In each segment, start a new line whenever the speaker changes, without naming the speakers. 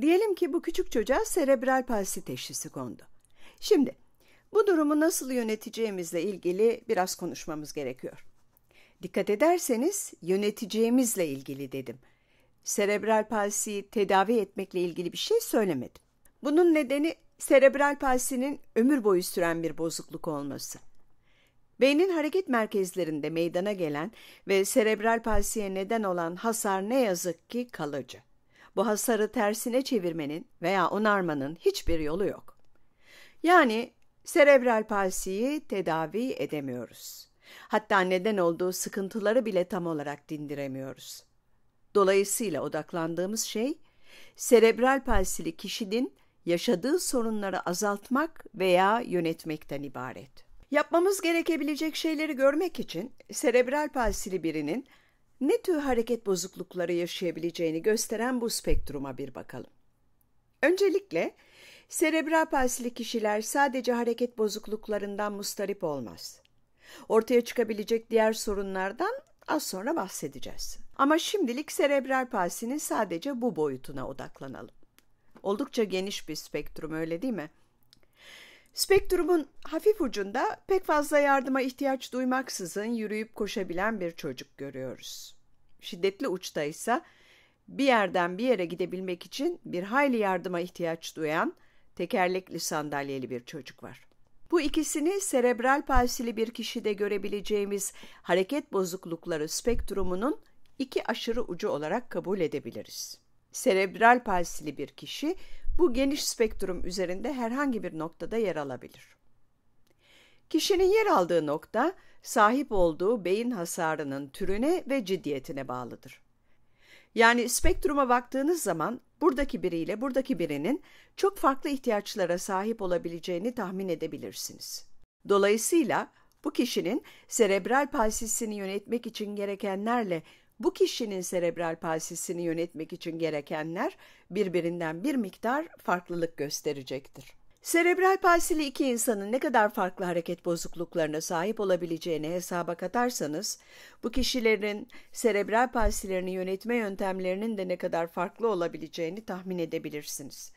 Diyelim ki bu küçük çocuğa serebral palsi teşhisi kondu. Şimdi bu durumu nasıl yöneteceğimizle ilgili biraz konuşmamız gerekiyor. Dikkat ederseniz yöneteceğimizle ilgili dedim. Serebral palsi tedavi etmekle ilgili bir şey söylemedim. Bunun nedeni serebral palsinin ömür boyu süren bir bozukluk olması. Beynin hareket merkezlerinde meydana gelen ve serebral palsiye neden olan hasar ne yazık ki kalıcı bu hasarı tersine çevirmenin veya onarmanın hiçbir yolu yok. Yani serebral palsiyi tedavi edemiyoruz. Hatta neden olduğu sıkıntıları bile tam olarak dindiremiyoruz. Dolayısıyla odaklandığımız şey serebral palsili kişinin yaşadığı sorunları azaltmak veya yönetmekten ibaret. Yapmamız gerekebilecek şeyleri görmek için serebral palsili birinin ne tür hareket bozuklukları yaşayabileceğini gösteren bu spektruma bir bakalım. Öncelikle serebral palsili kişiler sadece hareket bozukluklarından mustarip olmaz. Ortaya çıkabilecek diğer sorunlardan az sonra bahsedeceğiz. Ama şimdilik serebral palsinin sadece bu boyutuna odaklanalım. Oldukça geniş bir spektrum öyle değil mi? Spektrumun hafif ucunda pek fazla yardıma ihtiyaç duymaksızın yürüyüp koşabilen bir çocuk görüyoruz. Şiddetli uçta ise bir yerden bir yere gidebilmek için bir hayli yardıma ihtiyaç duyan tekerlekli sandalyeli bir çocuk var. Bu ikisini serebral palsili bir kişide görebileceğimiz hareket bozuklukları spektrumunun iki aşırı ucu olarak kabul edebiliriz. Serebral palsili bir kişi bu geniş spektrum üzerinde herhangi bir noktada yer alabilir. Kişinin yer aldığı nokta sahip olduğu beyin hasarının türüne ve ciddiyetine bağlıdır. Yani spektruma baktığınız zaman buradaki biriyle buradaki birinin çok farklı ihtiyaçlara sahip olabileceğini tahmin edebilirsiniz. Dolayısıyla bu kişinin serebral palsisini yönetmek için gerekenlerle bu kişinin serebral palsisini yönetmek için gerekenler birbirinden bir miktar farklılık gösterecektir. Serebral palsili iki insanın ne kadar farklı hareket bozukluklarına sahip olabileceğini hesaba katarsanız, bu kişilerin serebral palsilerini yönetme yöntemlerinin de ne kadar farklı olabileceğini tahmin edebilirsiniz.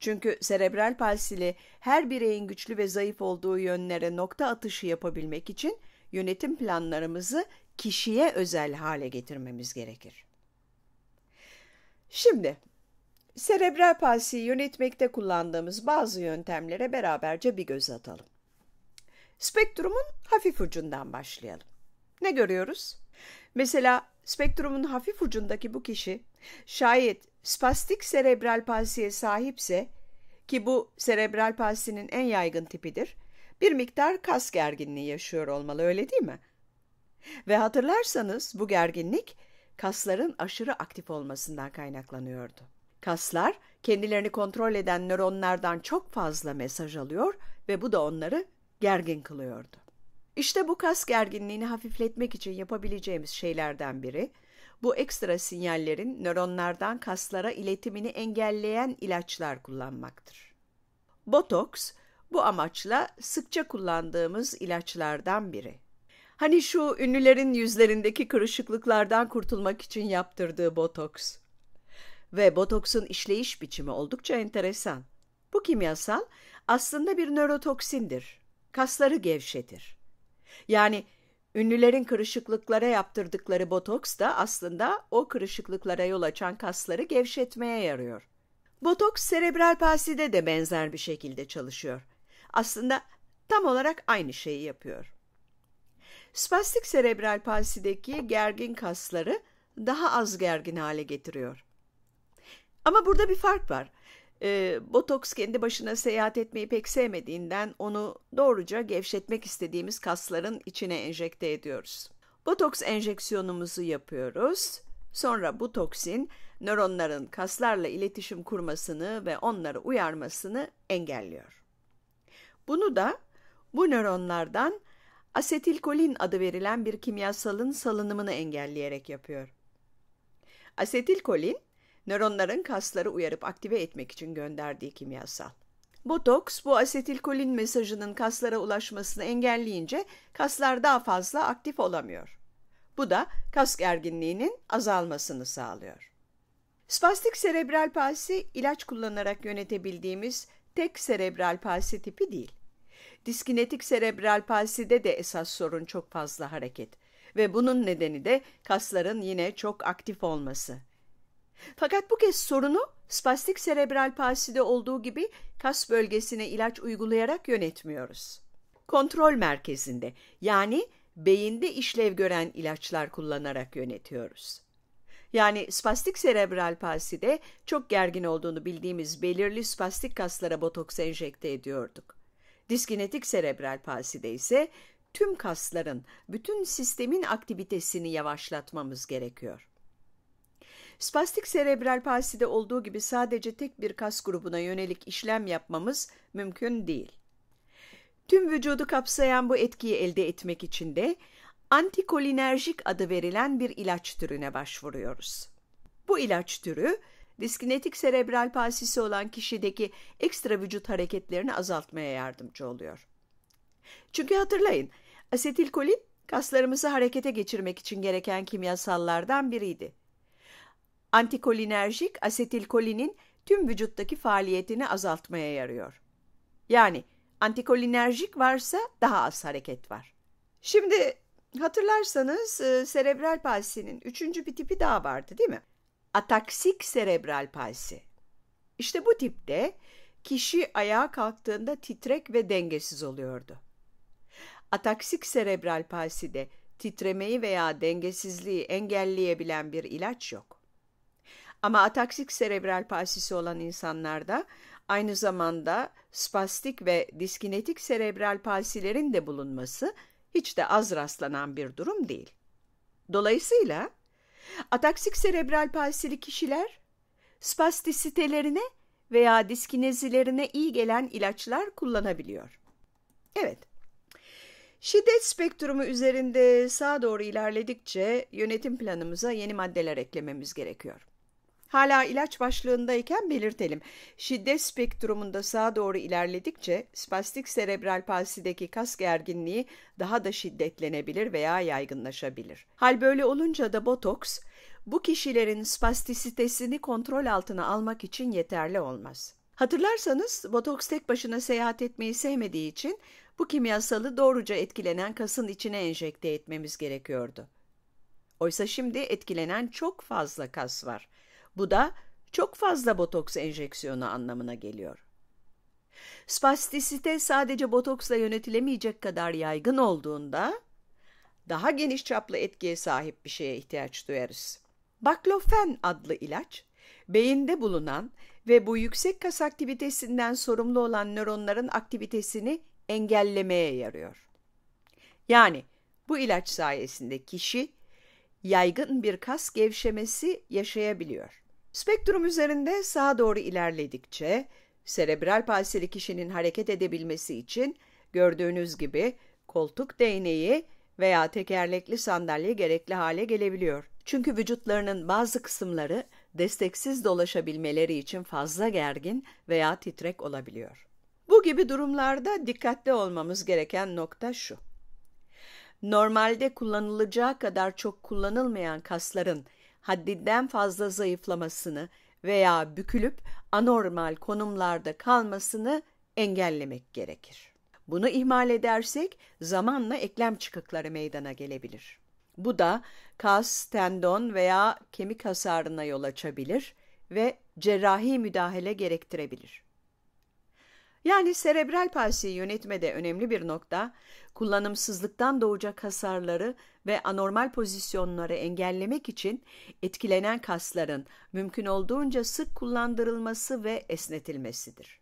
Çünkü serebral palsili her bireyin güçlü ve zayıf olduğu yönlere nokta atışı yapabilmek için yönetim planlarımızı kişiye özel hale getirmemiz gerekir. Şimdi serebral palsiyi yönetmekte kullandığımız bazı yöntemlere beraberce bir göz atalım. Spektrumun hafif ucundan başlayalım. Ne görüyoruz? Mesela spektrumun hafif ucundaki bu kişi şayet spastik serebral palsiye sahipse ki bu serebral palsinin en yaygın tipidir, bir miktar kas gerginliği yaşıyor olmalı öyle değil mi? Ve hatırlarsanız bu gerginlik kasların aşırı aktif olmasından kaynaklanıyordu. Kaslar kendilerini kontrol eden nöronlardan çok fazla mesaj alıyor ve bu da onları gergin kılıyordu. İşte bu kas gerginliğini hafifletmek için yapabileceğimiz şeylerden biri, bu ekstra sinyallerin nöronlardan kaslara iletimini engelleyen ilaçlar kullanmaktır. Botoks, bu amaçla sıkça kullandığımız ilaçlardan biri. Hani şu ünlülerin yüzlerindeki kırışıklıklardan kurtulmak için yaptırdığı botoks. Ve botoksun işleyiş biçimi oldukça enteresan. Bu kimyasal aslında bir nörotoksindir. Kasları gevşetir. Yani ünlülerin kırışıklıklara yaptırdıkları botoks da aslında o kırışıklıklara yol açan kasları gevşetmeye yarıyor. Botoks serebral palside de benzer bir şekilde çalışıyor. Aslında tam olarak aynı şeyi yapıyor. Spastik serebral palsideki gergin kasları daha az gergin hale getiriyor. Ama burada bir fark var. E, botoks kendi başına seyahat etmeyi pek sevmediğinden onu doğruca gevşetmek istediğimiz kasların içine enjekte ediyoruz. Botoks enjeksiyonumuzu yapıyoruz. Sonra bu toksin nöronların kaslarla iletişim kurmasını ve onları uyarmasını engelliyor. Bunu da bu nöronlardan asetilkolin adı verilen bir kimyasalın salınımını engelleyerek yapıyor. Asetilkolin, nöronların kasları uyarıp aktive etmek için gönderdiği kimyasal. Botoks bu asetilkolin mesajının kaslara ulaşmasını engelleyince kaslar daha fazla aktif olamıyor. Bu da kas gerginliğinin azalmasını sağlıyor. Spastik serebral palsi ilaç kullanarak yönetebildiğimiz tek serebral palsi tipi değil. Diskinetik serebral palside de esas sorun çok fazla hareket ve bunun nedeni de kasların yine çok aktif olması. Fakat bu kez sorunu spastik serebral palside olduğu gibi kas bölgesine ilaç uygulayarak yönetmiyoruz. Kontrol merkezinde yani beyinde işlev gören ilaçlar kullanarak yönetiyoruz. Yani spastik serebral palside çok gergin olduğunu bildiğimiz belirli spastik kaslara botoks enjekte ediyorduk. Diskinetik serebral palside ise tüm kasların, bütün sistemin aktivitesini yavaşlatmamız gerekiyor. Spastik serebral palside olduğu gibi sadece tek bir kas grubuna yönelik işlem yapmamız mümkün değil. Tüm vücudu kapsayan bu etkiyi elde etmek için de antikolinerjik adı verilen bir ilaç türüne başvuruyoruz. Bu ilaç türü diskinetik serebral palsisi olan kişideki ekstra vücut hareketlerini azaltmaya yardımcı oluyor. Çünkü hatırlayın, asetilkolin kaslarımızı harekete geçirmek için gereken kimyasallardan biriydi. Antikolinerjik asetilkolinin tüm vücuttaki faaliyetini azaltmaya yarıyor. Yani antikolinerjik varsa daha az hareket var. Şimdi hatırlarsanız e, serebral palsinin üçüncü bir tipi daha vardı değil mi? ataksik serebral palsi. İşte bu tipte kişi ayağa kalktığında titrek ve dengesiz oluyordu. Ataksik serebral palside titremeyi veya dengesizliği engelleyebilen bir ilaç yok. Ama ataksik serebral palsisi olan insanlarda aynı zamanda spastik ve diskinetik serebral palsilerin de bulunması hiç de az rastlanan bir durum değil. Dolayısıyla Ataksik serebral palsili kişiler spastisitelerine veya diskinezilerine iyi gelen ilaçlar kullanabiliyor. Evet. Şiddet spektrumu üzerinde sağa doğru ilerledikçe yönetim planımıza yeni maddeler eklememiz gerekiyor. Hala ilaç başlığındayken belirtelim. Şiddet spektrumunda sağa doğru ilerledikçe spastik serebral palsideki kas gerginliği daha da şiddetlenebilir veya yaygınlaşabilir. Hal böyle olunca da botoks bu kişilerin spastisitesini kontrol altına almak için yeterli olmaz. Hatırlarsanız botoks tek başına seyahat etmeyi sevmediği için bu kimyasalı doğruca etkilenen kasın içine enjekte etmemiz gerekiyordu. Oysa şimdi etkilenen çok fazla kas var. Bu da çok fazla botoks enjeksiyonu anlamına geliyor. Spastisite sadece botoksla yönetilemeyecek kadar yaygın olduğunda daha geniş çaplı etkiye sahip bir şeye ihtiyaç duyarız. Baklofen adlı ilaç, beyinde bulunan ve bu yüksek kas aktivitesinden sorumlu olan nöronların aktivitesini engellemeye yarıyor. Yani bu ilaç sayesinde kişi yaygın bir kas gevşemesi yaşayabiliyor. Spektrum üzerinde sağa doğru ilerledikçe serebral palsili kişinin hareket edebilmesi için gördüğünüz gibi koltuk değneği veya tekerlekli sandalye gerekli hale gelebiliyor. Çünkü vücutlarının bazı kısımları desteksiz dolaşabilmeleri için fazla gergin veya titrek olabiliyor. Bu gibi durumlarda dikkatli olmamız gereken nokta şu normalde kullanılacağı kadar çok kullanılmayan kasların haddinden fazla zayıflamasını veya bükülüp anormal konumlarda kalmasını engellemek gerekir. Bunu ihmal edersek zamanla eklem çıkıkları meydana gelebilir. Bu da kas, tendon veya kemik hasarına yol açabilir ve cerrahi müdahale gerektirebilir. Yani serebral palsiyi yönetmede önemli bir nokta, kullanımsızlıktan doğacak hasarları ve anormal pozisyonları engellemek için etkilenen kasların mümkün olduğunca sık kullandırılması ve esnetilmesidir.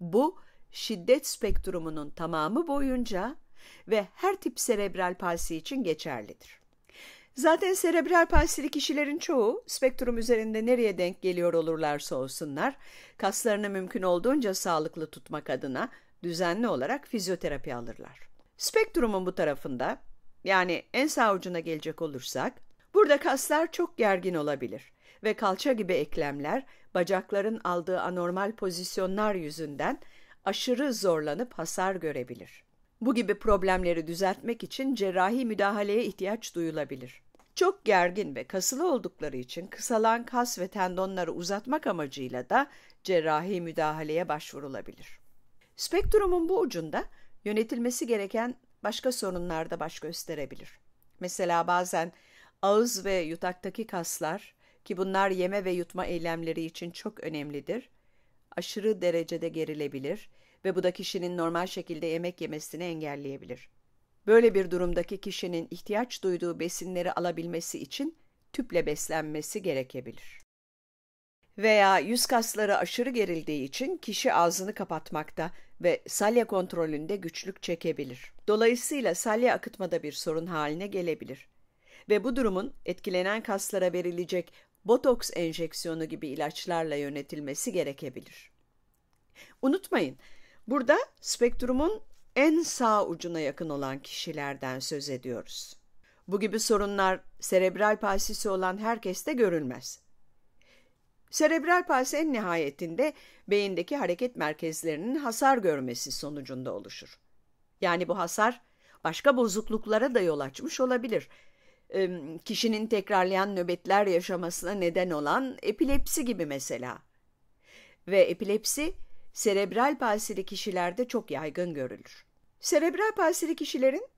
Bu, şiddet spektrumunun tamamı boyunca ve her tip serebral palsi için geçerlidir. Zaten serebral palsili kişilerin çoğu spektrum üzerinde nereye denk geliyor olurlarsa olsunlar, kaslarını mümkün olduğunca sağlıklı tutmak adına düzenli olarak fizyoterapi alırlar. Spektrumun bu tarafında, yani en sağ ucuna gelecek olursak, burada kaslar çok gergin olabilir ve kalça gibi eklemler bacakların aldığı anormal pozisyonlar yüzünden aşırı zorlanıp hasar görebilir. Bu gibi problemleri düzeltmek için cerrahi müdahaleye ihtiyaç duyulabilir. Çok gergin ve kasılı oldukları için kısalan kas ve tendonları uzatmak amacıyla da cerrahi müdahaleye başvurulabilir. Spektrumun bu ucunda yönetilmesi gereken başka sorunlarda baş gösterebilir. Mesela bazen ağız ve yutaktaki kaslar ki bunlar yeme ve yutma eylemleri için çok önemlidir, aşırı derecede gerilebilir ve bu da kişinin normal şekilde yemek yemesini engelleyebilir. Böyle bir durumdaki kişinin ihtiyaç duyduğu besinleri alabilmesi için tüple beslenmesi gerekebilir. Veya yüz kasları aşırı gerildiği için kişi ağzını kapatmakta ve salya kontrolünde güçlük çekebilir. Dolayısıyla salya akıtmada bir sorun haline gelebilir. Ve bu durumun etkilenen kaslara verilecek botoks enjeksiyonu gibi ilaçlarla yönetilmesi gerekebilir. Unutmayın, Burada spektrumun en sağ ucuna yakın olan kişilerden söz ediyoruz. Bu gibi sorunlar serebral palsisi olan herkeste görülmez. Serebral palsi en nihayetinde beyindeki hareket merkezlerinin hasar görmesi sonucunda oluşur. Yani bu hasar başka bozukluklara da yol açmış olabilir. E, kişinin tekrarlayan nöbetler yaşamasına neden olan epilepsi gibi mesela. Ve epilepsi serebral palsili kişilerde çok yaygın görülür. Serebral palsili kişilerin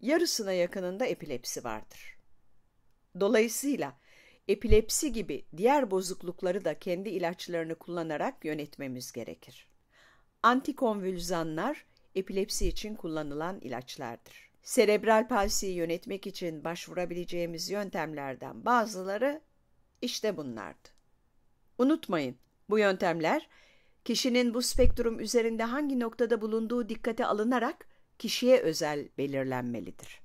yarısına yakınında epilepsi vardır. Dolayısıyla epilepsi gibi diğer bozuklukları da kendi ilaçlarını kullanarak yönetmemiz gerekir. Antikonvülzanlar epilepsi için kullanılan ilaçlardır. Serebral palsiyi yönetmek için başvurabileceğimiz yöntemlerden bazıları işte bunlardı. Unutmayın bu yöntemler Kişinin bu spektrum üzerinde hangi noktada bulunduğu dikkate alınarak kişiye özel belirlenmelidir.